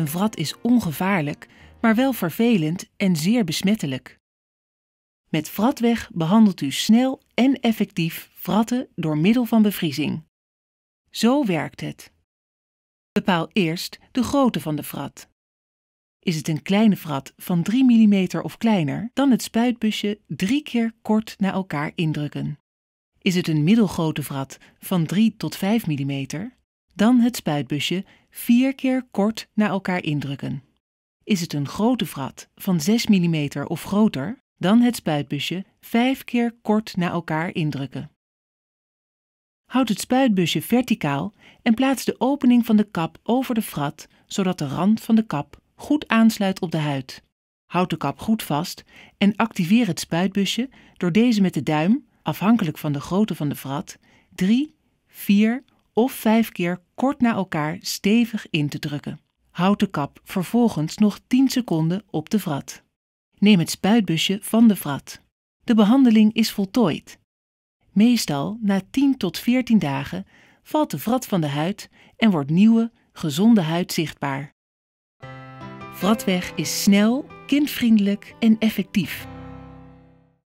Een vrat is ongevaarlijk, maar wel vervelend en zeer besmettelijk. Met Vratweg behandelt u snel en effectief vratten door middel van bevriezing. Zo werkt het. Bepaal eerst de grootte van de vrat. Is het een kleine vrat van 3 mm of kleiner, dan het spuitbusje drie keer kort na elkaar indrukken. Is het een middelgrote vrat van 3 tot 5 mm, dan het spuitbusje vier keer kort naar elkaar indrukken. Is het een grote vrat van 6 mm of groter, dan het spuitbusje vijf keer kort naar elkaar indrukken. Houd het spuitbusje verticaal en plaats de opening van de kap over de frat, zodat de rand van de kap goed aansluit op de huid. Houd de kap goed vast en activeer het spuitbusje door deze met de duim, afhankelijk van de grootte van de frat, 3, 4 of vijf keer kort na elkaar stevig in te drukken. Houd de kap vervolgens nog 10 seconden op de vrat. Neem het spuitbusje van de vrat. De behandeling is voltooid. Meestal na 10 tot 14 dagen valt de vrat van de huid en wordt nieuwe, gezonde huid zichtbaar. Vratweg is snel, kindvriendelijk en effectief.